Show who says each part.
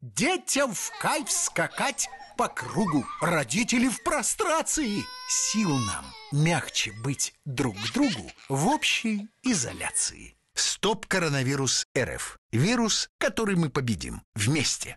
Speaker 1: Детям в кайф скакать по кругу Родители в прострации Сил нам мягче быть друг к другу В общей изоляции Стоп коронавирус РФ Вирус, который мы победим вместе